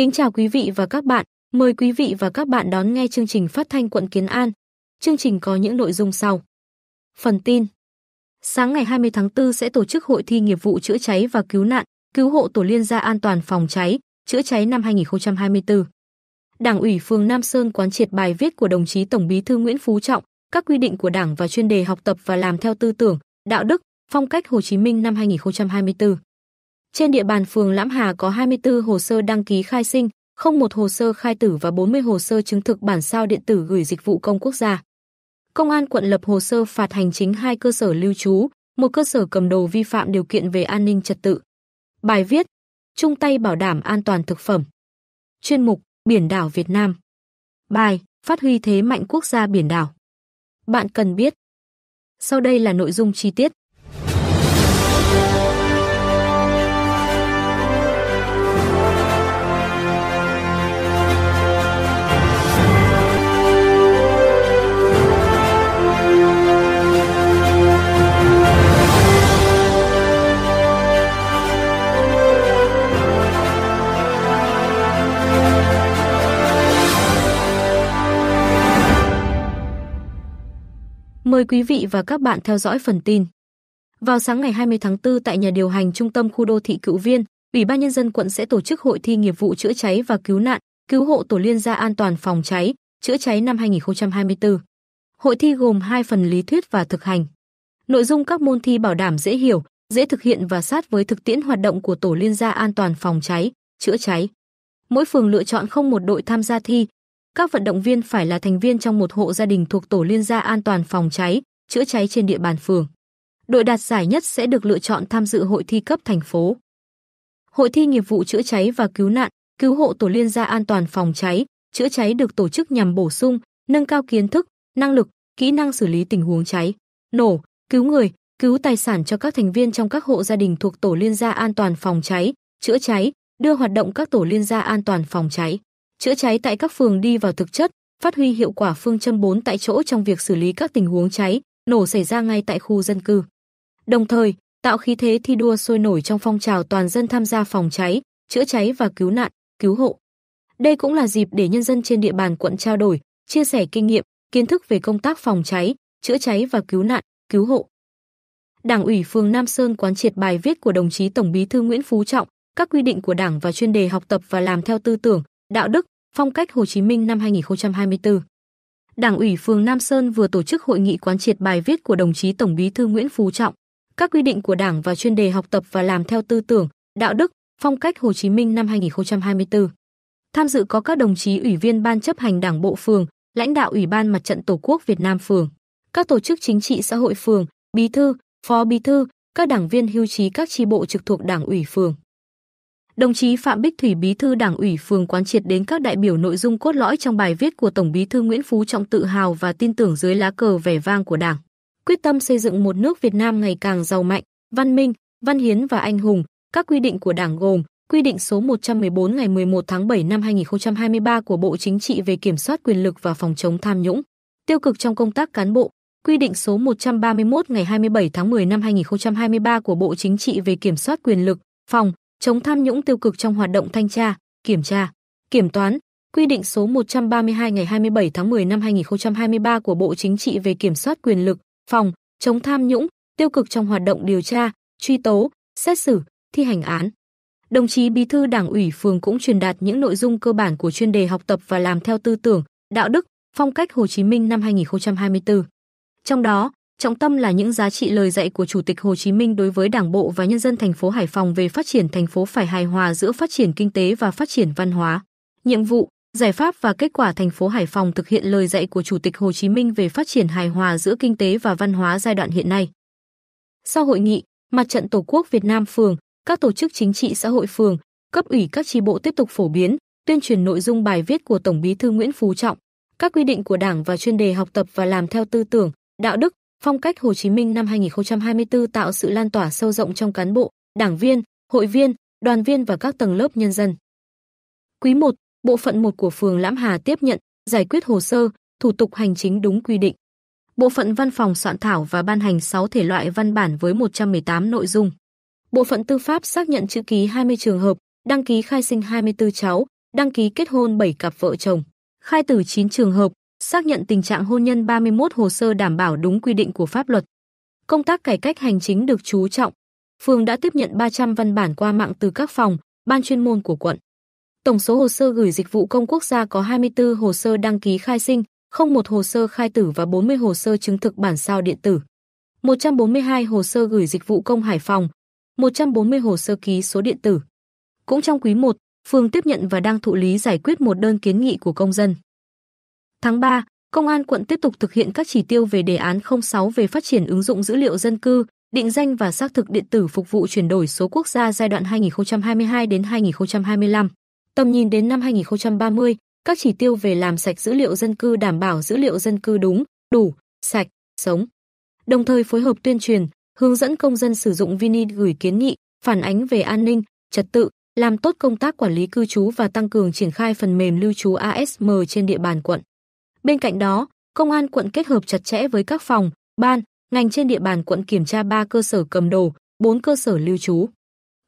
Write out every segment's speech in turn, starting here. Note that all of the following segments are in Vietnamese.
Kính chào quý vị và các bạn, mời quý vị và các bạn đón nghe chương trình phát thanh quận Kiến An. Chương trình có những nội dung sau. Phần tin Sáng ngày 20 tháng 4 sẽ tổ chức hội thi nghiệp vụ chữa cháy và cứu nạn, cứu hộ tổ liên gia an toàn phòng cháy, chữa cháy năm 2024. Đảng ủy phường Nam Sơn quán triệt bài viết của đồng chí Tổng Bí thư Nguyễn Phú Trọng, các quy định của Đảng và chuyên đề học tập và làm theo tư tưởng, đạo đức, phong cách Hồ Chí Minh năm 2024. Trên địa bàn phường Lãm Hà có 24 hồ sơ đăng ký khai sinh, không một hồ sơ khai tử và 40 hồ sơ chứng thực bản sao điện tử gửi dịch vụ công quốc gia. Công an quận lập hồ sơ phạt hành chính hai cơ sở lưu trú, một cơ sở cầm đồ vi phạm điều kiện về an ninh trật tự. Bài viết: Chung tay bảo đảm an toàn thực phẩm. Chuyên mục: Biển đảo Việt Nam. Bài: Phát huy thế mạnh quốc gia biển đảo. Bạn cần biết. Sau đây là nội dung chi tiết. Mời quý vị và các bạn theo dõi phần tin. Vào sáng ngày 20 tháng 4 tại nhà điều hành trung tâm khu đô thị Cựu Viên, Ủy ban nhân dân quận sẽ tổ chức hội thi nghiệp vụ chữa cháy và cứu nạn, cứu hộ tổ liên gia an toàn phòng cháy, chữa cháy năm 2024. Hội thi gồm hai phần lý thuyết và thực hành. Nội dung các môn thi bảo đảm dễ hiểu, dễ thực hiện và sát với thực tiễn hoạt động của tổ liên gia an toàn phòng cháy, chữa cháy. Mỗi phường lựa chọn không một đội tham gia thi, các vận động viên phải là thành viên trong một hộ gia đình thuộc tổ liên gia an toàn phòng cháy, chữa cháy trên địa bàn phường. Đội đạt giải nhất sẽ được lựa chọn tham dự hội thi cấp thành phố. Hội thi nghiệp vụ chữa cháy và cứu nạn, cứu hộ tổ liên gia an toàn phòng cháy, chữa cháy được tổ chức nhằm bổ sung, nâng cao kiến thức, năng lực, kỹ năng xử lý tình huống cháy, nổ, cứu người, cứu tài sản cho các thành viên trong các hộ gia đình thuộc tổ liên gia an toàn phòng cháy, chữa cháy, đưa hoạt động các tổ liên gia an toàn phòng cháy chữa cháy tại các phường đi vào thực chất, phát huy hiệu quả phương châm 4 tại chỗ trong việc xử lý các tình huống cháy, nổ xảy ra ngay tại khu dân cư. Đồng thời, tạo khí thế thi đua sôi nổi trong phong trào toàn dân tham gia phòng cháy, chữa cháy và cứu nạn, cứu hộ. Đây cũng là dịp để nhân dân trên địa bàn quận trao đổi, chia sẻ kinh nghiệm, kiến thức về công tác phòng cháy, chữa cháy và cứu nạn, cứu hộ. Đảng ủy phường Nam Sơn quán triệt bài viết của đồng chí Tổng Bí thư Nguyễn Phú Trọng, các quy định của Đảng và chuyên đề học tập và làm theo tư tưởng, đạo đức, phong cách Hồ Chí Minh năm 2024. Đảng ủy phường Nam Sơn vừa tổ chức hội nghị quán triệt bài viết của đồng chí Tổng Bí thư Nguyễn Phú Trọng, các quy định của Đảng và chuyên đề học tập và làm theo tư tưởng, đạo đức, phong cách Hồ Chí Minh năm 2024. Tham dự có các đồng chí ủy viên ban chấp hành Đảng bộ phường, lãnh đạo Ủy ban Mặt trận Tổ quốc Việt Nam phường, các tổ chức chính trị xã hội phường, bí thư, phó bí thư, các đảng viên hưu trí các chi bộ trực thuộc Đảng ủy phường. Đồng chí Phạm Bích Thủy Bí thư Đảng ủy phường quán triệt đến các đại biểu nội dung cốt lõi trong bài viết của Tổng Bí thư Nguyễn Phú Trọng tự hào và tin tưởng dưới lá cờ vẻ vang của Đảng, quyết tâm xây dựng một nước Việt Nam ngày càng giàu mạnh, văn minh, văn hiến và anh hùng. Các quy định của Đảng gồm Quy định số 114 ngày 11 tháng 7 năm 2023 của Bộ Chính trị về kiểm soát quyền lực và phòng chống tham nhũng, tiêu cực trong công tác cán bộ, Quy định số 131 ngày 27 tháng 10 năm 2023 của Bộ Chính trị về kiểm soát quyền lực, phòng chống tham nhũng tiêu cực trong hoạt động thanh tra, kiểm tra, kiểm toán, quy định số 132 ngày 27 tháng 10 năm 2023 của Bộ Chính trị về kiểm soát quyền lực, phòng, chống tham nhũng, tiêu cực trong hoạt động điều tra, truy tố, xét xử, thi hành án. Đồng chí Bí thư Đảng ủy phường cũng truyền đạt những nội dung cơ bản của chuyên đề học tập và làm theo tư tưởng, đạo đức, phong cách Hồ Chí Minh năm 2024. Trong đó, trọng tâm là những giá trị lời dạy của Chủ tịch Hồ Chí Minh đối với Đảng bộ và nhân dân thành phố Hải Phòng về phát triển thành phố phải hài hòa giữa phát triển kinh tế và phát triển văn hóa. Nhiệm vụ, giải pháp và kết quả thành phố Hải Phòng thực hiện lời dạy của Chủ tịch Hồ Chí Minh về phát triển hài hòa giữa kinh tế và văn hóa giai đoạn hiện nay. Sau hội nghị, Mặt trận Tổ quốc Việt Nam phường, các tổ chức chính trị xã hội phường, cấp ủy các tri bộ tiếp tục phổ biến, tuyên truyền nội dung bài viết của Tổng Bí thư Nguyễn Phú Trọng, các quy định của Đảng và chuyên đề học tập và làm theo tư tưởng, đạo đức, Phong cách Hồ Chí Minh năm 2024 tạo sự lan tỏa sâu rộng trong cán bộ, đảng viên, hội viên, đoàn viên và các tầng lớp nhân dân. Quý 1, bộ phận 1 của phường Lãm Hà tiếp nhận, giải quyết hồ sơ, thủ tục hành chính đúng quy định. Bộ phận văn phòng soạn thảo và ban hành 6 thể loại văn bản với 118 nội dung. Bộ phận tư pháp xác nhận chữ ký 20 trường hợp, đăng ký khai sinh 24 cháu, đăng ký kết hôn 7 cặp vợ chồng, khai tử 9 trường hợp, xác nhận tình trạng hôn nhân 31 hồ sơ đảm bảo đúng quy định của pháp luật. Công tác cải cách hành chính được chú trọng. Phường đã tiếp nhận 300 văn bản qua mạng từ các phòng, ban chuyên môn của quận. Tổng số hồ sơ gửi dịch vụ công quốc gia có 24 hồ sơ đăng ký khai sinh, không một hồ sơ khai tử và 40 hồ sơ chứng thực bản sao điện tử. 142 hồ sơ gửi dịch vụ công Hải Phòng, 140 hồ sơ ký số điện tử. Cũng trong quý 1, phường tiếp nhận và đang thụ lý giải quyết một đơn kiến nghị của công dân. Tháng 3, Công an quận tiếp tục thực hiện các chỉ tiêu về đề án 06 về phát triển ứng dụng dữ liệu dân cư, định danh và xác thực điện tử phục vụ chuyển đổi số quốc gia giai đoạn 2022 đến 2025. Tầm nhìn đến năm 2030, các chỉ tiêu về làm sạch dữ liệu dân cư đảm bảo dữ liệu dân cư đúng, đủ, sạch, sống. Đồng thời phối hợp tuyên truyền, hướng dẫn công dân sử dụng Vini gửi kiến nghị, phản ánh về an ninh, trật tự, làm tốt công tác quản lý cư trú và tăng cường triển khai phần mềm lưu trú ASM trên địa bàn quận. Bên cạnh đó, công an quận kết hợp chặt chẽ với các phòng, ban, ngành trên địa bàn quận kiểm tra 3 cơ sở cầm đồ, 4 cơ sở lưu trú.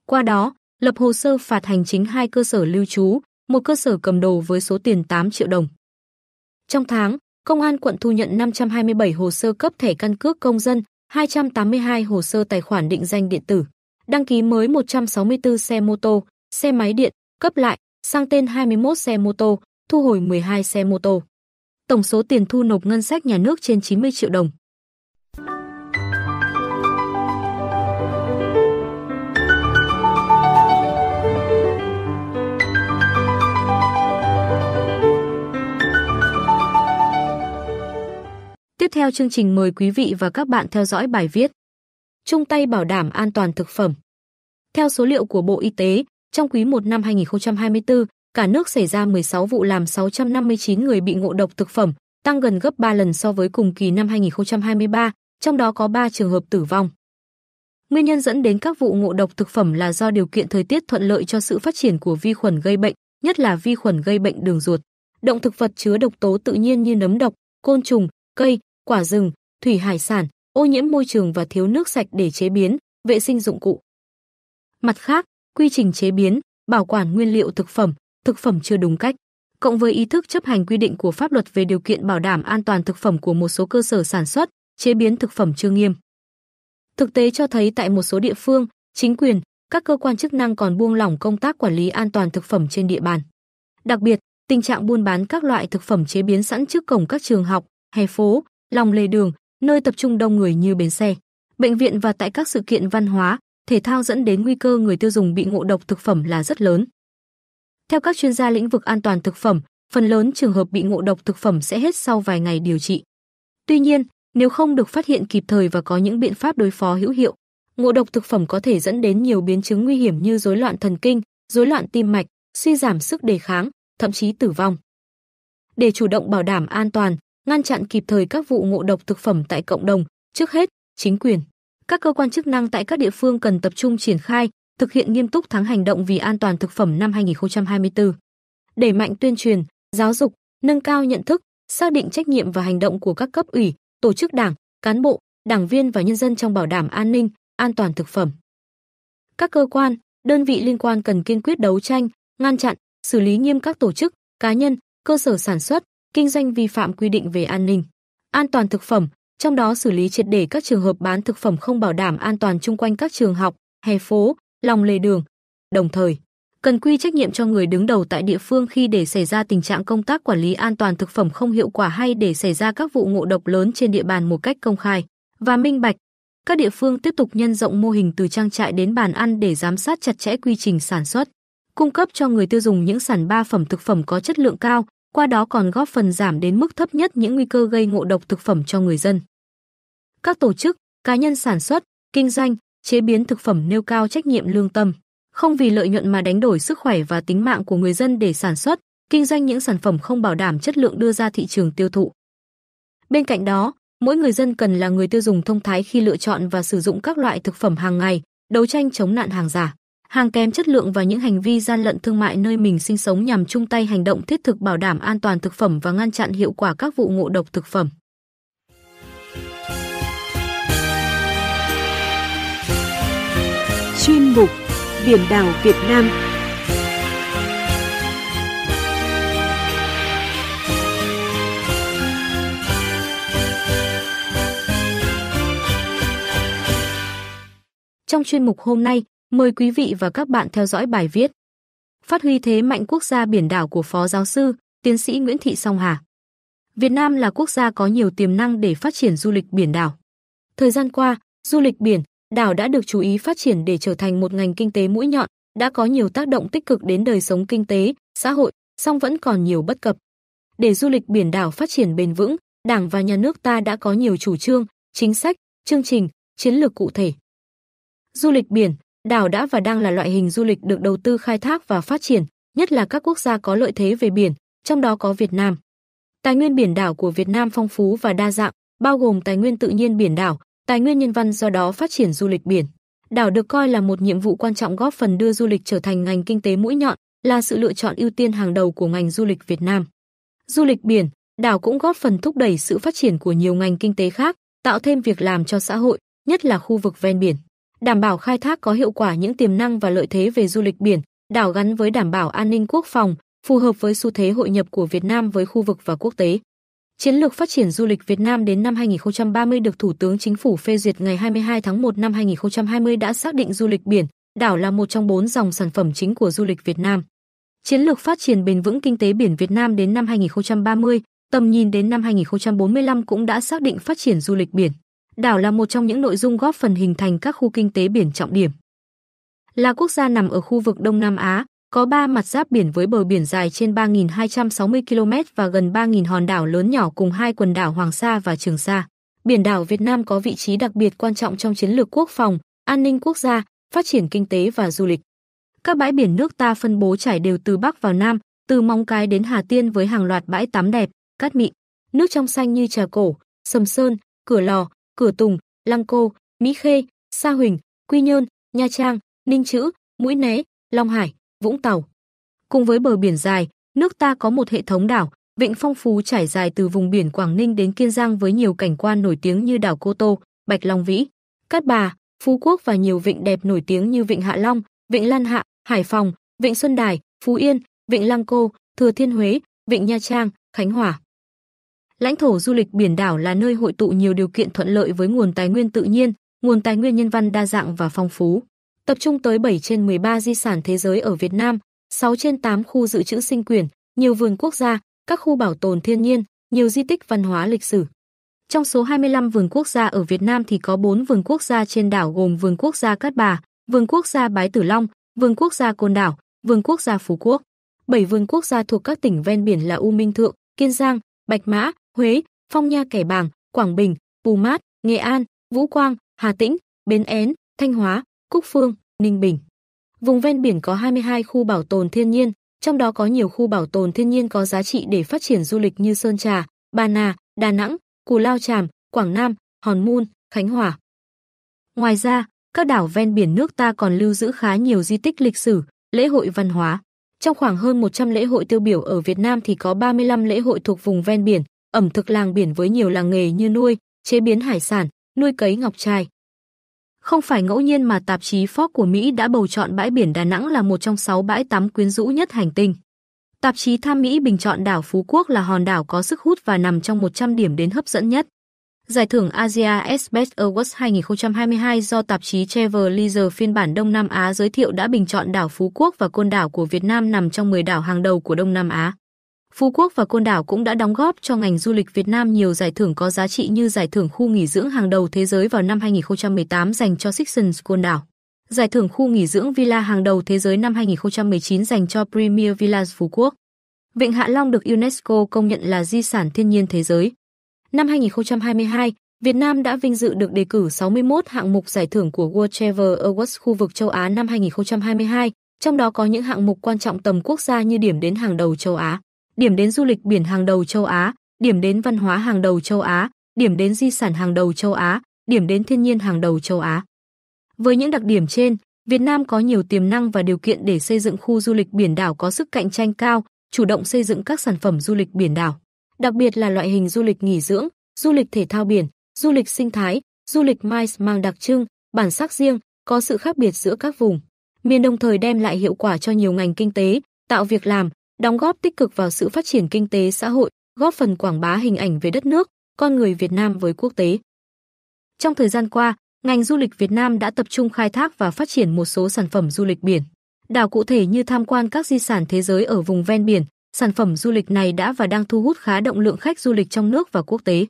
Qua đó, lập hồ sơ phạt hành chính hai cơ sở lưu trú, một cơ sở cầm đồ với số tiền 8 triệu đồng. Trong tháng, công an quận thu nhận 527 hồ sơ cấp thẻ căn cước công dân, 282 hồ sơ tài khoản định danh điện tử, đăng ký mới 164 xe mô tô, xe máy điện, cấp lại, sang tên 21 xe mô tô, thu hồi 12 xe mô tô tổng số tiền thu nộp ngân sách nhà nước trên 90 triệu đồng. Tiếp theo chương trình mời quý vị và các bạn theo dõi bài viết Trung tay bảo đảm an toàn thực phẩm. Theo số liệu của Bộ Y tế, trong quý 1 năm 2024, cả nước xảy ra 16 vụ làm 659 người bị ngộ độc thực phẩm, tăng gần gấp 3 lần so với cùng kỳ năm 2023, trong đó có 3 trường hợp tử vong. Nguyên nhân dẫn đến các vụ ngộ độc thực phẩm là do điều kiện thời tiết thuận lợi cho sự phát triển của vi khuẩn gây bệnh, nhất là vi khuẩn gây bệnh đường ruột. Động thực vật chứa độc tố tự nhiên như nấm độc, côn trùng, cây, quả rừng, thủy hải sản, ô nhiễm môi trường và thiếu nước sạch để chế biến, vệ sinh dụng cụ. Mặt khác, quy trình chế biến, bảo quản nguyên liệu thực phẩm, thực phẩm chưa đúng cách, cộng với ý thức chấp hành quy định của pháp luật về điều kiện bảo đảm an toàn thực phẩm của một số cơ sở sản xuất, chế biến thực phẩm chưa nghiêm. Thực tế cho thấy tại một số địa phương, chính quyền, các cơ quan chức năng còn buông lỏng công tác quản lý an toàn thực phẩm trên địa bàn. Đặc biệt, tình trạng buôn bán các loại thực phẩm chế biến sẵn trước cổng các trường học, hè phố, lòng lề đường, nơi tập trung đông người như bến xe, bệnh viện và tại các sự kiện văn hóa, thể thao dẫn đến nguy cơ người tiêu dùng bị ngộ độc thực phẩm là rất lớn. Theo các chuyên gia lĩnh vực an toàn thực phẩm, phần lớn trường hợp bị ngộ độc thực phẩm sẽ hết sau vài ngày điều trị. Tuy nhiên, nếu không được phát hiện kịp thời và có những biện pháp đối phó hữu hiệu, ngộ độc thực phẩm có thể dẫn đến nhiều biến chứng nguy hiểm như rối loạn thần kinh, rối loạn tim mạch, suy giảm sức đề kháng, thậm chí tử vong. Để chủ động bảo đảm an toàn, ngăn chặn kịp thời các vụ ngộ độc thực phẩm tại cộng đồng, trước hết, chính quyền, các cơ quan chức năng tại các địa phương cần tập trung triển khai thực hiện nghiêm túc tháng hành động vì an toàn thực phẩm năm 2024. Đẩy mạnh tuyên truyền, giáo dục, nâng cao nhận thức, xác định trách nhiệm và hành động của các cấp ủy, tổ chức đảng, cán bộ, đảng viên và nhân dân trong bảo đảm an ninh, an toàn thực phẩm. Các cơ quan, đơn vị liên quan cần kiên quyết đấu tranh, ngăn chặn, xử lý nghiêm các tổ chức, cá nhân, cơ sở sản xuất, kinh doanh vi phạm quy định về an ninh, an toàn thực phẩm, trong đó xử lý triệt để các trường hợp bán thực phẩm không bảo đảm an toàn chung quanh các trường học, hè phố, lòng lề đường. Đồng thời, cần quy trách nhiệm cho người đứng đầu tại địa phương khi để xảy ra tình trạng công tác quản lý an toàn thực phẩm không hiệu quả hay để xảy ra các vụ ngộ độc lớn trên địa bàn một cách công khai và minh bạch. Các địa phương tiếp tục nhân rộng mô hình từ trang trại đến bàn ăn để giám sát chặt chẽ quy trình sản xuất, cung cấp cho người tiêu dùng những sản ba phẩm thực phẩm có chất lượng cao, qua đó còn góp phần giảm đến mức thấp nhất những nguy cơ gây ngộ độc thực phẩm cho người dân. Các tổ chức, cá nhân sản xuất, kinh doanh, chế biến thực phẩm nêu cao trách nhiệm lương tâm, không vì lợi nhuận mà đánh đổi sức khỏe và tính mạng của người dân để sản xuất, kinh doanh những sản phẩm không bảo đảm chất lượng đưa ra thị trường tiêu thụ. Bên cạnh đó, mỗi người dân cần là người tiêu dùng thông thái khi lựa chọn và sử dụng các loại thực phẩm hàng ngày, đấu tranh chống nạn hàng giả, hàng kém chất lượng và những hành vi gian lận thương mại nơi mình sinh sống nhằm chung tay hành động thiết thực bảo đảm an toàn thực phẩm và ngăn chặn hiệu quả các vụ ngộ độc thực phẩm. chuyên mục Biển đảo Việt Nam. Trong chuyên mục hôm nay, mời quý vị và các bạn theo dõi bài viết Phát huy thế mạnh quốc gia biển đảo của Phó Giáo sư, Tiến sĩ Nguyễn Thị Song Hà. Việt Nam là quốc gia có nhiều tiềm năng để phát triển du lịch biển đảo. Thời gian qua, du lịch biển, đảo đã được chú ý phát triển để trở thành một ngành kinh tế mũi nhọn, đã có nhiều tác động tích cực đến đời sống kinh tế, xã hội, song vẫn còn nhiều bất cập. Để du lịch biển đảo phát triển bền vững, Đảng và nhà nước ta đã có nhiều chủ trương, chính sách, chương trình, chiến lược cụ thể. Du lịch biển, đảo đã và đang là loại hình du lịch được đầu tư khai thác và phát triển, nhất là các quốc gia có lợi thế về biển, trong đó có Việt Nam. Tài nguyên biển đảo của Việt Nam phong phú và đa dạng, bao gồm tài nguyên tự nhiên biển đảo, Tài nguyên nhân văn do đó phát triển du lịch biển. Đảo được coi là một nhiệm vụ quan trọng góp phần đưa du lịch trở thành ngành kinh tế mũi nhọn, là sự lựa chọn ưu tiên hàng đầu của ngành du lịch Việt Nam. Du lịch biển, đảo cũng góp phần thúc đẩy sự phát triển của nhiều ngành kinh tế khác, tạo thêm việc làm cho xã hội, nhất là khu vực ven biển. Đảm bảo khai thác có hiệu quả những tiềm năng và lợi thế về du lịch biển, đảo gắn với đảm bảo an ninh quốc phòng, phù hợp với xu thế hội nhập của Việt Nam với khu vực và quốc tế. Chiến lược phát triển du lịch Việt Nam đến năm 2030 được Thủ tướng Chính phủ phê duyệt ngày 22 tháng 1 năm 2020 đã xác định du lịch biển, đảo là một trong bốn dòng sản phẩm chính của du lịch Việt Nam. Chiến lược phát triển bền vững kinh tế biển Việt Nam đến năm 2030, tầm nhìn đến năm 2045 cũng đã xác định phát triển du lịch biển. Đảo là một trong những nội dung góp phần hình thành các khu kinh tế biển trọng điểm. Là quốc gia nằm ở khu vực Đông Nam Á, có 3 mặt giáp biển với bờ biển dài trên 3.260 km và gần 3.000 hòn đảo lớn nhỏ cùng hai quần đảo Hoàng Sa và Trường Sa. Biển đảo Việt Nam có vị trí đặc biệt quan trọng trong chiến lược quốc phòng, an ninh quốc gia, phát triển kinh tế và du lịch. Các bãi biển nước ta phân bố trải đều từ Bắc vào Nam, từ Móng Cái đến Hà Tiên với hàng loạt bãi tắm đẹp, cát mịn, nước trong xanh như trà cổ, Sầm Sơn, Cửa Lò, Cửa Tùng, Lăng Cô, Mỹ Khê, Sa Huỳnh, Quy Nhơn, Nha Trang, Ninh Chữ, Mũi Né, Long Hải. Vũng Tàu. Cùng với bờ biển dài, nước ta có một hệ thống đảo, vịnh phong phú trải dài từ vùng biển Quảng Ninh đến Kiên Giang với nhiều cảnh quan nổi tiếng như đảo Cô Tô, Bạch Long Vĩ, Cát Bà, Phú Quốc và nhiều vịnh đẹp nổi tiếng như vịnh Hạ Long, vịnh Lan Hạ, Hải Phòng, vịnh Xuân Đài, Phú Yên, vịnh Lăng Cô, Thừa Thiên Huế, vịnh Nha Trang, Khánh Hòa. Lãnh thổ du lịch biển đảo là nơi hội tụ nhiều điều kiện thuận lợi với nguồn tài nguyên tự nhiên, nguồn tài nguyên nhân văn đa dạng và phong phú tập trung tới 7 trên 13 di sản thế giới ở Việt Nam, 6 trên 8 khu dự trữ sinh quyền, nhiều vườn quốc gia, các khu bảo tồn thiên nhiên, nhiều di tích văn hóa lịch sử. Trong số 25 vườn quốc gia ở Việt Nam thì có 4 vườn quốc gia trên đảo gồm vườn quốc gia Cát Bà, vườn quốc gia Bái Tử Long, vườn quốc gia Côn Đảo, vườn quốc gia Phú Quốc. 7 vườn quốc gia thuộc các tỉnh ven biển là U Minh Thượng, Kiên Giang, Bạch Mã, Huế, Phong Nha Kẻ Bàng, Quảng Bình, Pù Mát, Nghệ An, Vũ Quang, Hà Tĩnh, Bến Én, Thanh Hóa, Cúc Phương, Ninh Bình. Vùng ven biển có 22 khu bảo tồn thiên nhiên, trong đó có nhiều khu bảo tồn thiên nhiên có giá trị để phát triển du lịch như Sơn Trà, Ba Na, Đà Nẵng, Cù Lao Tràm, Quảng Nam, Hòn Mun, Khánh Hòa. Ngoài ra, các đảo ven biển nước ta còn lưu giữ khá nhiều di tích lịch sử, lễ hội văn hóa. Trong khoảng hơn 100 lễ hội tiêu biểu ở Việt Nam thì có 35 lễ hội thuộc vùng ven biển, ẩm thực làng biển với nhiều làng nghề như nuôi, chế biến hải sản, nuôi cấy ngọc trai, không phải ngẫu nhiên mà tạp chí Forbes của Mỹ đã bầu chọn bãi biển Đà Nẵng là một trong 6 bãi tắm quyến rũ nhất hành tinh. Tạp chí Tham Mỹ bình chọn đảo Phú Quốc là hòn đảo có sức hút và nằm trong 100 điểm đến hấp dẫn nhất. Giải thưởng Asia Best Awards 2022 do tạp chí Travel Leisure phiên bản Đông Nam Á giới thiệu đã bình chọn đảo Phú Quốc và Côn Đảo của Việt Nam nằm trong 10 đảo hàng đầu của Đông Nam Á. Phú Quốc và Côn Đảo cũng đã đóng góp cho ngành du lịch Việt Nam nhiều giải thưởng có giá trị như giải thưởng khu nghỉ dưỡng hàng đầu thế giới vào năm 2018 dành cho Sixons Côn Đảo, giải thưởng khu nghỉ dưỡng Villa hàng đầu thế giới năm 2019 dành cho Premier Villas Phú Quốc. Vịnh Hạ Long được UNESCO công nhận là di sản thiên nhiên thế giới. Năm 2022, Việt Nam đã vinh dự được đề cử 61 hạng mục giải thưởng của World Travel Awards khu vực châu Á năm 2022, trong đó có những hạng mục quan trọng tầm quốc gia như điểm đến hàng đầu châu Á điểm đến du lịch biển hàng đầu châu Á, điểm đến văn hóa hàng đầu châu Á, điểm đến di sản hàng đầu châu Á, điểm đến thiên nhiên hàng đầu châu Á. Với những đặc điểm trên, Việt Nam có nhiều tiềm năng và điều kiện để xây dựng khu du lịch biển đảo có sức cạnh tranh cao, chủ động xây dựng các sản phẩm du lịch biển đảo, đặc biệt là loại hình du lịch nghỉ dưỡng, du lịch thể thao biển, du lịch sinh thái, du lịch mice mang đặc trưng, bản sắc riêng, có sự khác biệt giữa các vùng miền đồng thời đem lại hiệu quả cho nhiều ngành kinh tế, tạo việc làm, đóng góp tích cực vào sự phát triển kinh tế xã hội, góp phần quảng bá hình ảnh về đất nước, con người Việt Nam với quốc tế. Trong thời gian qua, ngành du lịch Việt Nam đã tập trung khai thác và phát triển một số sản phẩm du lịch biển. Đảo cụ thể như tham quan các di sản thế giới ở vùng ven biển, sản phẩm du lịch này đã và đang thu hút khá động lượng khách du lịch trong nước và quốc tế.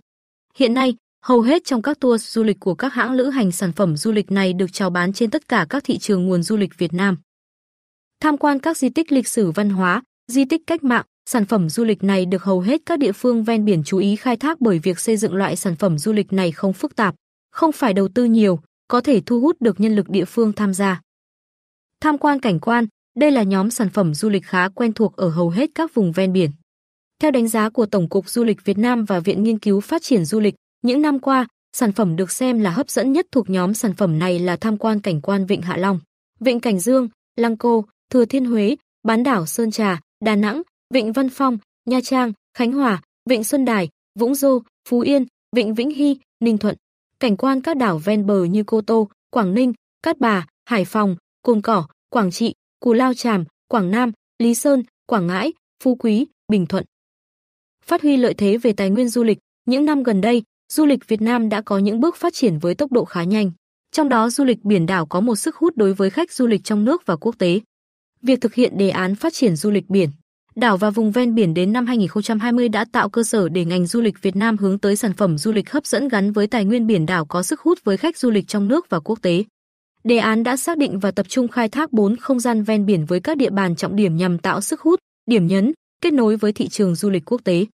Hiện nay, hầu hết trong các tour du lịch của các hãng lữ hành sản phẩm du lịch này được chào bán trên tất cả các thị trường nguồn du lịch Việt Nam. Tham quan các di tích lịch sử văn hóa, di tích cách mạng, sản phẩm du lịch này được hầu hết các địa phương ven biển chú ý khai thác bởi việc xây dựng loại sản phẩm du lịch này không phức tạp, không phải đầu tư nhiều, có thể thu hút được nhân lực địa phương tham gia. Tham quan cảnh quan, đây là nhóm sản phẩm du lịch khá quen thuộc ở hầu hết các vùng ven biển. Theo đánh giá của Tổng cục Du lịch Việt Nam và Viện Nghiên cứu Phát triển Du lịch, những năm qua, sản phẩm được xem là hấp dẫn nhất thuộc nhóm sản phẩm này là tham quan cảnh quan Vịnh Hạ Long, Vịnh Cảnh Dương, Lăng Cô, Thừa Thiên Huế, bán đảo Sơn Trà, Đà Nẵng, Vịnh Văn Phong, Nha Trang, Khánh Hòa, Vịnh Xuân Đài, Vũng Dô, Phú Yên, Vịnh Vĩnh Hy, Ninh Thuận. Cảnh quan các đảo ven bờ như Cô Tô, Quảng Ninh, Cát Bà, Hải Phòng, Cồn Cỏ, Quảng Trị, Cù Lao Chàm, Quảng Nam, Lý Sơn, Quảng Ngãi, Phú Quý, Bình Thuận. Phát huy lợi thế về tài nguyên du lịch, những năm gần đây, du lịch Việt Nam đã có những bước phát triển với tốc độ khá nhanh. Trong đó du lịch biển đảo có một sức hút đối với khách du lịch trong nước và quốc tế. Việc thực hiện đề án phát triển du lịch biển, đảo và vùng ven biển đến năm 2020 đã tạo cơ sở để ngành du lịch Việt Nam hướng tới sản phẩm du lịch hấp dẫn gắn với tài nguyên biển đảo có sức hút với khách du lịch trong nước và quốc tế. Đề án đã xác định và tập trung khai thác 4 không gian ven biển với các địa bàn trọng điểm nhằm tạo sức hút, điểm nhấn, kết nối với thị trường du lịch quốc tế.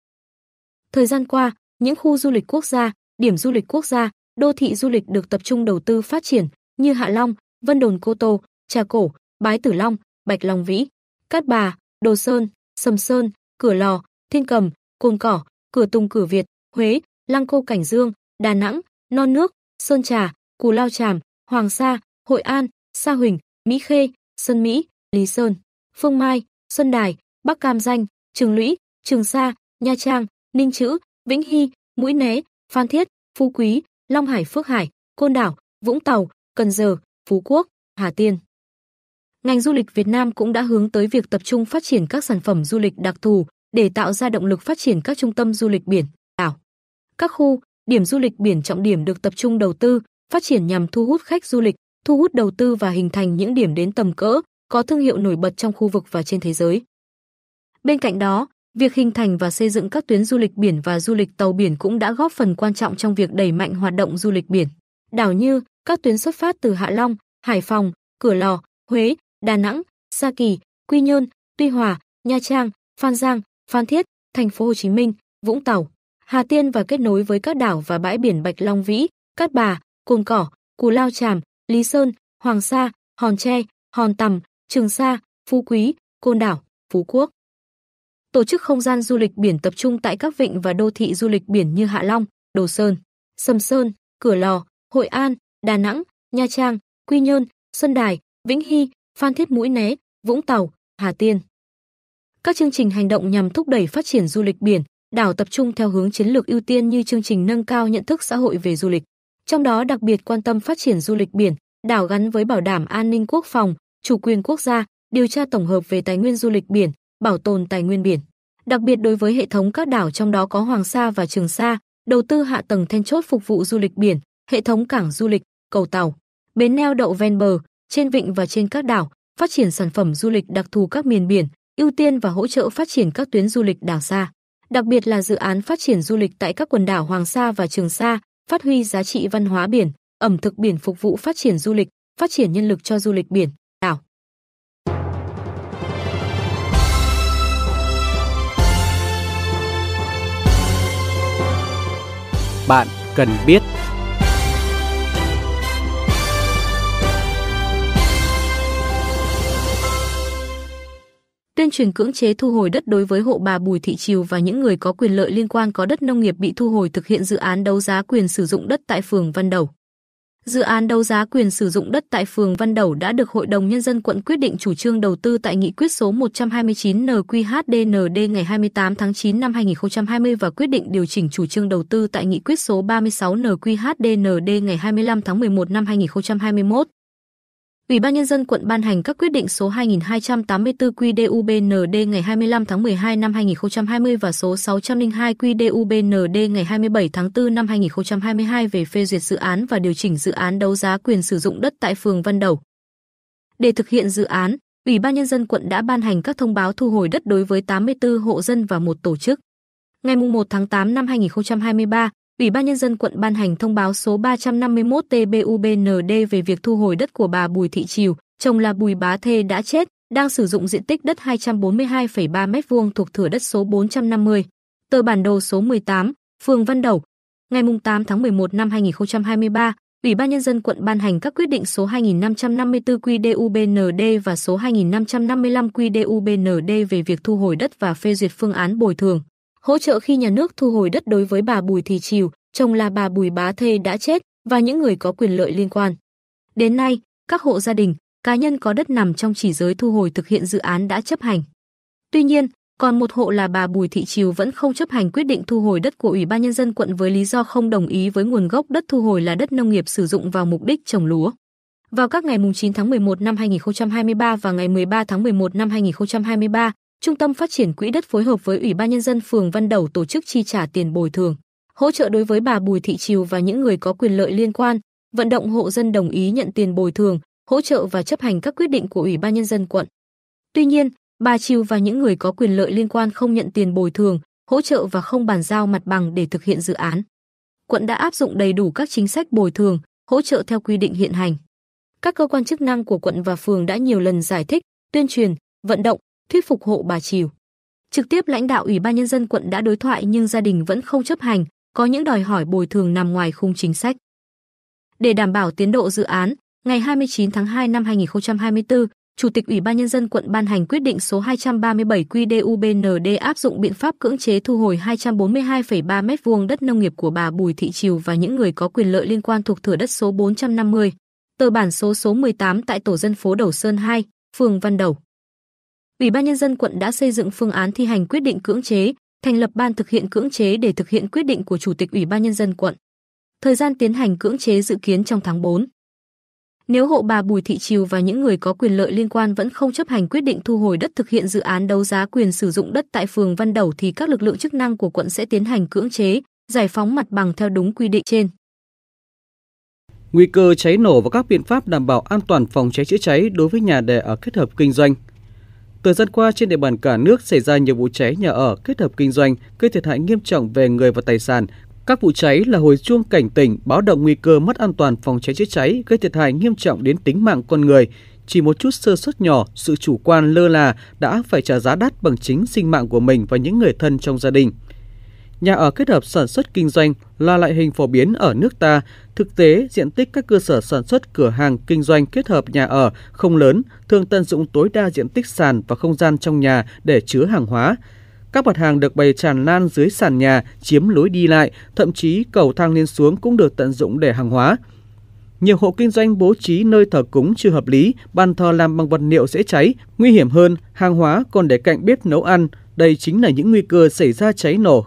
Thời gian qua, những khu du lịch quốc gia, điểm du lịch quốc gia, đô thị du lịch được tập trung đầu tư phát triển như Hạ Long, Vân Đồn Cô Tô, Trà Cổ, Bái Tử Long, Bạch Long Vĩ, Cát Bà, Đồ Sơn, Sầm Sơn, Cửa Lò, Thiên Cầm, Cồn Cỏ, Cửa Tùng Cửa Việt, Huế, Lăng Cô Cảnh Dương, Đà Nẵng, Non Nước, Sơn Trà, Cù Lao Tràm, Hoàng Sa, Hội An, Sa Huỳnh, Mỹ Khê, Sơn Mỹ, Lý Sơn, Phương Mai, Xuân Đài, Bắc Cam Danh, Trường Lũy, Trường Sa, Nha Trang, Ninh Chữ, Vĩnh Hy, Mũi Né, Phan Thiết, Phú Quý, Long Hải Phước Hải, Côn Đảo, Vũng Tàu, Cần Giờ, Phú Quốc, Hà Tiên ngành du lịch Việt Nam cũng đã hướng tới việc tập trung phát triển các sản phẩm du lịch đặc thù để tạo ra động lực phát triển các trung tâm du lịch biển, đảo. Các khu, điểm du lịch biển trọng điểm được tập trung đầu tư, phát triển nhằm thu hút khách du lịch, thu hút đầu tư và hình thành những điểm đến tầm cỡ, có thương hiệu nổi bật trong khu vực và trên thế giới. Bên cạnh đó, việc hình thành và xây dựng các tuyến du lịch biển và du lịch tàu biển cũng đã góp phần quan trọng trong việc đẩy mạnh hoạt động du lịch biển. Đảo như các tuyến xuất phát từ Hạ Long, Hải Phòng, Cửa Lò, Huế, Đà Nẵng, Sa Kỳ, Quy Nhơn, Tuy Hòa, Nha Trang, Phan Giang, Phan Thiết, thành phố Hồ Chí Minh, Vũng Tàu, Hà Tiên và kết nối với các đảo và bãi biển Bạch Long Vĩ, Cát Bà, Cồn Cỏ, Cù Lao Chàm, Lý Sơn, Hoàng Sa, Hòn Tre, Hòn Tầm, Trường Sa, Phú Quý, Côn Đảo, Phú Quốc. Tổ chức không gian du lịch biển tập trung tại các vịnh và đô thị du lịch biển như Hạ Long, Đồ Sơn, Sầm Sơn, Cửa Lò, Hội An, Đà Nẵng, Nha Trang, Quy Nhơn, Sơn Đài, Vĩnh Hy, Phan Thiết Mũi Né, Vũng Tàu, Hà Tiên. Các chương trình hành động nhằm thúc đẩy phát triển du lịch biển, đảo tập trung theo hướng chiến lược ưu tiên như chương trình nâng cao nhận thức xã hội về du lịch, trong đó đặc biệt quan tâm phát triển du lịch biển, đảo gắn với bảo đảm an ninh quốc phòng, chủ quyền quốc gia, điều tra tổng hợp về tài nguyên du lịch biển, bảo tồn tài nguyên biển. Đặc biệt đối với hệ thống các đảo trong đó có Hoàng Sa và Trường Sa, đầu tư hạ tầng then chốt phục vụ du lịch biển, hệ thống cảng du lịch, cầu tàu, bến neo đậu ven bờ, trên vịnh và trên các đảo, phát triển sản phẩm du lịch đặc thù các miền biển, ưu tiên và hỗ trợ phát triển các tuyến du lịch đảo xa, đặc biệt là dự án phát triển du lịch tại các quần đảo Hoàng Sa và Trường Sa, phát huy giá trị văn hóa biển, ẩm thực biển phục vụ phát triển du lịch, phát triển nhân lực cho du lịch biển, đảo. Bạn cần biết tuyên truyền cưỡng chế thu hồi đất đối với hộ bà Bùi Thị Triều và những người có quyền lợi liên quan có đất nông nghiệp bị thu hồi thực hiện dự án đấu giá quyền sử dụng đất tại phường Văn Đầu. Dự án đấu giá quyền sử dụng đất tại phường Văn Đầu đã được Hội đồng Nhân dân quận quyết định chủ trương đầu tư tại nghị quyết số 129 NQHDND ngày 28 tháng 9 năm 2020 và quyết định điều chỉnh chủ trương đầu tư tại nghị quyết số 36 NQHDND ngày 25 tháng 11 năm 2021. Ủy ban nhân dân quận ban hành các quyết định số 2284 QĐ-UBND ngày 25 tháng 12 năm 2020 và số 602 QĐ-UBND ngày 27 tháng 4 năm 2022 về phê duyệt dự án và điều chỉnh dự án đấu giá quyền sử dụng đất tại phường Văn Đầu. Để thực hiện dự án, Ủy ban nhân dân quận đã ban hành các thông báo thu hồi đất đối với 84 hộ dân và một tổ chức. Ngày 1 tháng 8 năm 2023, Ủy ban Nhân dân quận ban hành thông báo số 351 TBUBND về việc thu hồi đất của bà Bùi Thị Triều, chồng là Bùi Bá Thê đã chết, đang sử dụng diện tích đất 242,3 m2 thuộc thửa đất số 450. Tờ bản đồ số 18, phường Văn Đầu, ngày 8 tháng 11 năm 2023, Ủy ban Nhân dân quận ban hành các quyết định số 2554 QDUBND và số 2555 QDUBND về việc thu hồi đất và phê duyệt phương án bồi thường hỗ trợ khi nhà nước thu hồi đất đối với bà Bùi Thị Triều, chồng là bà Bùi Bá Thê đã chết và những người có quyền lợi liên quan. Đến nay, các hộ gia đình, cá nhân có đất nằm trong chỉ giới thu hồi thực hiện dự án đã chấp hành. Tuy nhiên, còn một hộ là bà Bùi Thị Triều vẫn không chấp hành quyết định thu hồi đất của Ủy ban nhân dân quận với lý do không đồng ý với nguồn gốc đất thu hồi là đất nông nghiệp sử dụng vào mục đích trồng lúa. Vào các ngày 9 tháng 11 năm 2023 và ngày 13 tháng 11 năm 2023, Trung tâm phát triển quỹ đất phối hợp với Ủy ban nhân dân phường Văn Đầu tổ chức chi trả tiền bồi thường, hỗ trợ đối với bà Bùi Thị Triều và những người có quyền lợi liên quan, vận động hộ dân đồng ý nhận tiền bồi thường, hỗ trợ và chấp hành các quyết định của Ủy ban nhân dân quận. Tuy nhiên, bà Triều và những người có quyền lợi liên quan không nhận tiền bồi thường, hỗ trợ và không bàn giao mặt bằng để thực hiện dự án. Quận đã áp dụng đầy đủ các chính sách bồi thường, hỗ trợ theo quy định hiện hành. Các cơ quan chức năng của quận và phường đã nhiều lần giải thích, tuyên truyền, vận động thuyết phục hộ bà Triều. Trực tiếp lãnh đạo Ủy ban nhân dân quận đã đối thoại nhưng gia đình vẫn không chấp hành, có những đòi hỏi bồi thường nằm ngoài khung chính sách. Để đảm bảo tiến độ dự án, ngày 29 tháng 2 năm 2024, Chủ tịch Ủy ban nhân dân quận ban hành quyết định số 237 QĐUBND áp dụng biện pháp cưỡng chế thu hồi 242,3 m2 đất nông nghiệp của bà Bùi Thị Triều và những người có quyền lợi liên quan thuộc thửa đất số 450, tờ bản số số 18 tại tổ dân phố Đầu Sơn 2, phường Văn Đầu. Ủy ban nhân dân quận đã xây dựng phương án thi hành quyết định cưỡng chế, thành lập ban thực hiện cưỡng chế để thực hiện quyết định của chủ tịch Ủy ban nhân dân quận. Thời gian tiến hành cưỡng chế dự kiến trong tháng 4. Nếu hộ bà Bùi Thị Triều và những người có quyền lợi liên quan vẫn không chấp hành quyết định thu hồi đất thực hiện dự án đấu giá quyền sử dụng đất tại phường Văn Đầu thì các lực lượng chức năng của quận sẽ tiến hành cưỡng chế, giải phóng mặt bằng theo đúng quy định trên. Nguy cơ cháy nổ và các biện pháp đảm bảo an toàn phòng cháy chữa cháy đối với nhà đề ở kết hợp kinh doanh Thời gian qua, trên địa bàn cả nước xảy ra nhiều vụ cháy nhà ở kết hợp kinh doanh gây thiệt hại nghiêm trọng về người và tài sản. Các vụ cháy là hồi chuông cảnh tỉnh báo động nguy cơ mất an toàn phòng cháy chữa cháy gây thiệt hại nghiêm trọng đến tính mạng con người. Chỉ một chút sơ suất nhỏ, sự chủ quan lơ là đã phải trả giá đắt bằng chính sinh mạng của mình và những người thân trong gia đình nhà ở kết hợp sản xuất kinh doanh là loại hình phổ biến ở nước ta. Thực tế, diện tích các cơ sở sản xuất cửa hàng kinh doanh kết hợp nhà ở không lớn, thường tận dụng tối đa diện tích sàn và không gian trong nhà để chứa hàng hóa. Các mặt hàng được bày tràn lan dưới sàn nhà, chiếm lối đi lại, thậm chí cầu thang lên xuống cũng được tận dụng để hàng hóa. Nhiều hộ kinh doanh bố trí nơi thờ cúng chưa hợp lý, bàn thờ làm bằng vật liệu dễ cháy, nguy hiểm hơn, hàng hóa còn để cạnh bếp nấu ăn. Đây chính là những nguy cơ xảy ra cháy nổ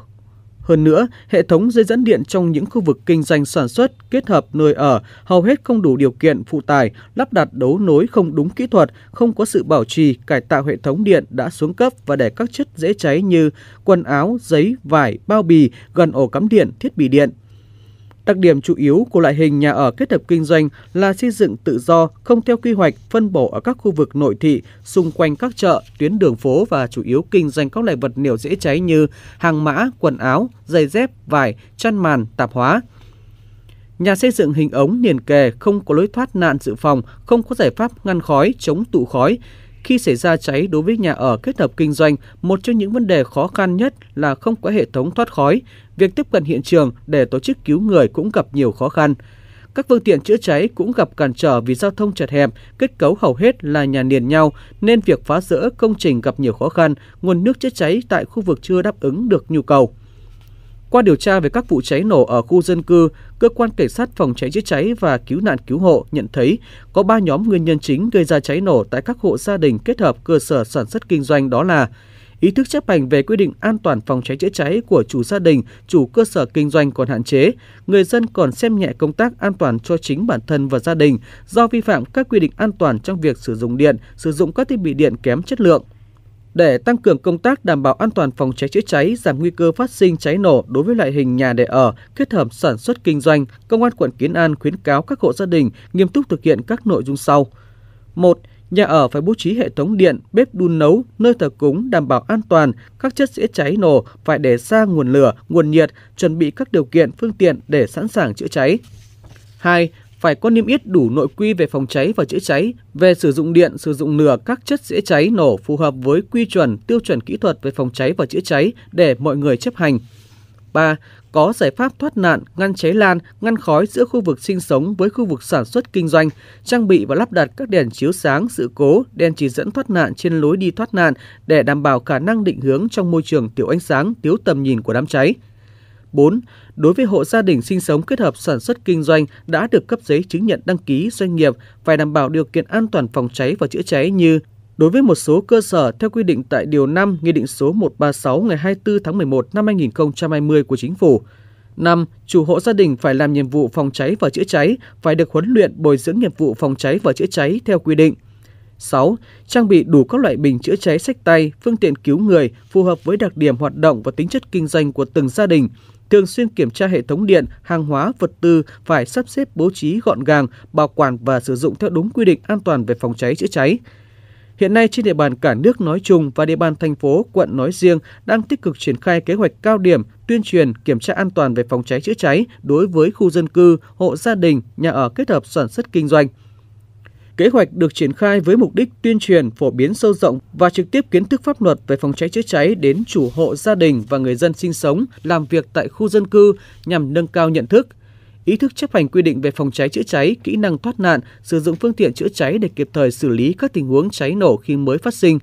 hơn nữa, hệ thống dây dẫn điện trong những khu vực kinh doanh sản xuất kết hợp nơi ở hầu hết không đủ điều kiện phụ tải, lắp đặt đấu nối không đúng kỹ thuật, không có sự bảo trì, cải tạo hệ thống điện đã xuống cấp và để các chất dễ cháy như quần áo, giấy, vải, bao bì, gần ổ cắm điện, thiết bị điện, Đặc điểm chủ yếu của loại hình nhà ở kết hợp kinh doanh là xây dựng tự do, không theo quy hoạch, phân bổ ở các khu vực nội thị, xung quanh các chợ, tuyến đường phố và chủ yếu kinh doanh các loại vật liệu dễ cháy như hàng mã, quần áo, giày dép, vải, chăn màn, tạp hóa. Nhà xây dựng hình ống liền kề không có lối thoát nạn dự phòng, không có giải pháp ngăn khói, chống tụ khói, khi xảy ra cháy đối với nhà ở kết hợp kinh doanh, một trong những vấn đề khó khăn nhất là không có hệ thống thoát khói. Việc tiếp cận hiện trường để tổ chức cứu người cũng gặp nhiều khó khăn. Các phương tiện chữa cháy cũng gặp cản trở vì giao thông chật hẹp, kết cấu hầu hết là nhà liền nhau, nên việc phá rỡ công trình gặp nhiều khó khăn, nguồn nước chữa cháy tại khu vực chưa đáp ứng được nhu cầu. Qua điều tra về các vụ cháy nổ ở khu dân cư, cơ quan cảnh sát phòng cháy chữa cháy và cứu nạn cứu hộ nhận thấy có 3 nhóm nguyên nhân chính gây ra cháy nổ tại các hộ gia đình kết hợp cơ sở sản xuất kinh doanh đó là ý thức chấp hành về quy định an toàn phòng cháy chữa cháy của chủ gia đình, chủ cơ sở kinh doanh còn hạn chế, người dân còn xem nhẹ công tác an toàn cho chính bản thân và gia đình do vi phạm các quy định an toàn trong việc sử dụng điện, sử dụng các thiết bị điện kém chất lượng để tăng cường công tác đảm bảo an toàn phòng cháy chữa cháy, giảm nguy cơ phát sinh cháy nổ đối với loại hình nhà để ở, kết hợp sản xuất kinh doanh, Công an quận Kiến An khuyến cáo các hộ gia đình nghiêm túc thực hiện các nội dung sau. 1. Nhà ở phải bố trí hệ thống điện, bếp đun nấu, nơi thờ cúng đảm bảo an toàn, các chất dễ cháy nổ phải để xa nguồn lửa, nguồn nhiệt, chuẩn bị các điều kiện, phương tiện để sẵn sàng chữa cháy. 2 phải có niêm yết đủ nội quy về phòng cháy và chữa cháy, về sử dụng điện, sử dụng lửa các chất dễ cháy nổ phù hợp với quy chuẩn, tiêu chuẩn kỹ thuật về phòng cháy và chữa cháy để mọi người chấp hành. 3. Có giải pháp thoát nạn, ngăn cháy lan, ngăn khói giữa khu vực sinh sống với khu vực sản xuất kinh doanh, trang bị và lắp đặt các đèn chiếu sáng sự cố, đèn chỉ dẫn thoát nạn trên lối đi thoát nạn để đảm bảo khả năng định hướng trong môi trường tiểu ánh sáng, thiếu tầm nhìn của đám cháy. 4 đối với hộ gia đình sinh sống kết hợp sản xuất kinh doanh đã được cấp giấy chứng nhận đăng ký doanh nghiệp phải đảm bảo điều kiện an toàn phòng cháy và chữa cháy như Đối với một số cơ sở theo quy định tại điều 5 Nghị định số 136 ngày 24 tháng 11 năm 2020 của Chính phủ, 5. Chủ hộ gia đình phải làm nhiệm vụ phòng cháy và chữa cháy, phải được huấn luyện bồi dưỡng nghiệp vụ phòng cháy và chữa cháy theo quy định. 6. Trang bị đủ các loại bình chữa cháy sách tay, phương tiện cứu người phù hợp với đặc điểm hoạt động và tính chất kinh doanh của từng gia đình, thường xuyên kiểm tra hệ thống điện, hàng hóa, vật tư phải sắp xếp bố trí gọn gàng, bảo quản và sử dụng theo đúng quy định an toàn về phòng cháy chữa cháy. Hiện nay trên địa bàn cả nước nói chung và địa bàn thành phố, quận nói riêng đang tích cực triển khai kế hoạch cao điểm tuyên truyền kiểm tra an toàn về phòng cháy chữa cháy đối với khu dân cư, hộ gia đình, nhà ở kết hợp sản xuất kinh doanh. Kế hoạch được triển khai với mục đích tuyên truyền, phổ biến sâu rộng và trực tiếp kiến thức pháp luật về phòng cháy chữa cháy đến chủ hộ gia đình và người dân sinh sống, làm việc tại khu dân cư nhằm nâng cao nhận thức, ý thức chấp hành quy định về phòng cháy chữa cháy, kỹ năng thoát nạn, sử dụng phương tiện chữa cháy để kịp thời xử lý các tình huống cháy nổ khi mới phát sinh,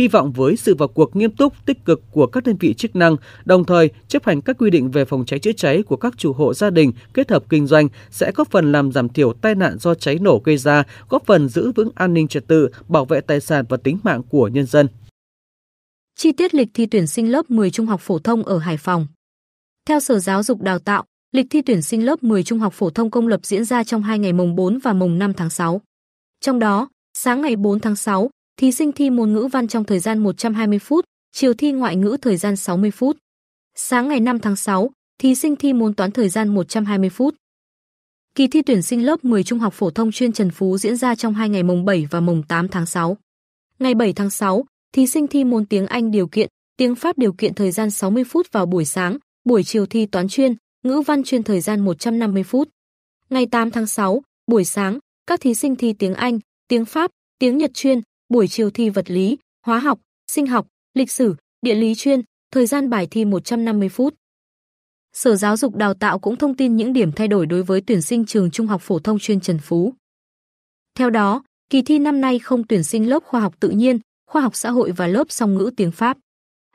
hy vọng với sự vào cuộc nghiêm túc, tích cực của các đơn vị chức năng, đồng thời chấp hành các quy định về phòng cháy chữa cháy của các chủ hộ gia đình kết hợp kinh doanh sẽ góp phần làm giảm thiểu tai nạn do cháy nổ gây ra, góp phần giữ vững an ninh trật tự, bảo vệ tài sản và tính mạng của nhân dân. Chi tiết lịch thi tuyển sinh lớp 10 trung học phổ thông ở Hải Phòng. Theo Sở Giáo dục Đào tạo, lịch thi tuyển sinh lớp 10 trung học phổ thông công lập diễn ra trong hai ngày mùng 4 và mùng 5 tháng 6. Trong đó, sáng ngày 4 tháng 6, Thí sinh thi môn ngữ văn trong thời gian 120 phút, chiều thi ngoại ngữ thời gian 60 phút. Sáng ngày 5 tháng 6, thí sinh thi môn toán thời gian 120 phút. Kỳ thi tuyển sinh lớp 10 trung học phổ thông chuyên Trần Phú diễn ra trong hai ngày mùng 7 và mùng 8 tháng 6. Ngày 7 tháng 6, thí sinh thi môn tiếng Anh điều kiện, tiếng Pháp điều kiện thời gian 60 phút vào buổi sáng, buổi chiều thi toán chuyên, ngữ văn chuyên thời gian 150 phút. Ngày 8 tháng 6, buổi sáng, các thí sinh thi tiếng Anh, tiếng Pháp, tiếng Nhật chuyên, buổi chiều thi vật lý, hóa học, sinh học, lịch sử, địa lý chuyên, thời gian bài thi 150 phút. Sở Giáo dục Đào tạo cũng thông tin những điểm thay đổi đối với tuyển sinh trường Trung học phổ thông chuyên Trần Phú. Theo đó, kỳ thi năm nay không tuyển sinh lớp khoa học tự nhiên, khoa học xã hội và lớp song ngữ tiếng Pháp.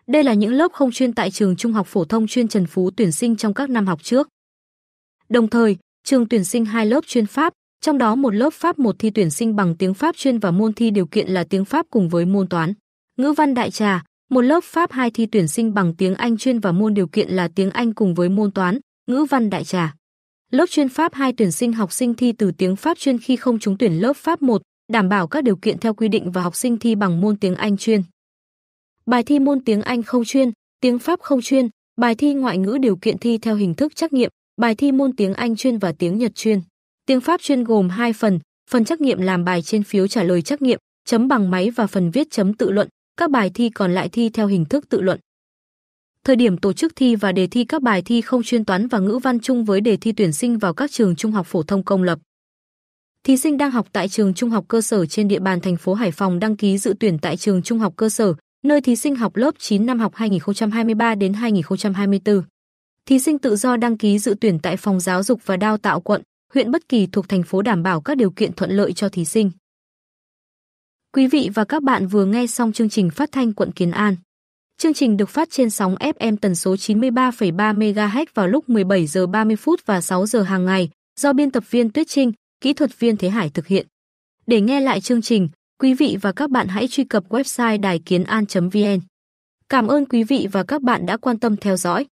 Đây là những lớp không chuyên tại trường Trung học phổ thông chuyên Trần Phú tuyển sinh trong các năm học trước. Đồng thời, trường tuyển sinh hai lớp chuyên Pháp, trong đó một lớp Pháp một thi tuyển sinh bằng tiếng Pháp chuyên và môn thi điều kiện là tiếng Pháp cùng với môn toán. Ngữ văn đại trà, một lớp Pháp hai thi tuyển sinh bằng tiếng Anh chuyên và môn điều kiện là tiếng Anh cùng với môn toán, ngữ văn đại trà. Lớp chuyên Pháp hai tuyển sinh học sinh thi từ tiếng Pháp chuyên khi không trúng tuyển lớp Pháp một đảm bảo các điều kiện theo quy định và học sinh thi bằng môn tiếng Anh chuyên. Bài thi môn tiếng Anh không chuyên, tiếng Pháp không chuyên, bài thi ngoại ngữ điều kiện thi theo hình thức trắc nghiệm, bài thi môn tiếng Anh chuyên và tiếng Nhật chuyên. Tiếng Pháp chuyên gồm hai phần, phần trắc nghiệm làm bài trên phiếu trả lời trắc nghiệm, chấm bằng máy và phần viết chấm tự luận. Các bài thi còn lại thi theo hình thức tự luận. Thời điểm tổ chức thi và đề thi các bài thi không chuyên toán và ngữ văn chung với đề thi tuyển sinh vào các trường trung học phổ thông công lập. Thí sinh đang học tại trường trung học cơ sở trên địa bàn thành phố Hải Phòng đăng ký dự tuyển tại trường trung học cơ sở, nơi thí sinh học lớp 9 năm học 2023 đến 2024. Thí sinh tự do đăng ký dự tuyển tại phòng giáo dục và đào tạo quận, huyện bất kỳ thuộc thành phố đảm bảo các điều kiện thuận lợi cho thí sinh. Quý vị và các bạn vừa nghe xong chương trình phát thanh quận Kiến An. Chương trình được phát trên sóng FM tần số 93,3 MHz vào lúc 17 giờ 30 phút và 6 giờ hàng ngày, do biên tập viên Tuyết Trinh, kỹ thuật viên Thế Hải thực hiện. Để nghe lại chương trình, quý vị và các bạn hãy truy cập website đài kiến an.vn. Cảm ơn quý vị và các bạn đã quan tâm theo dõi.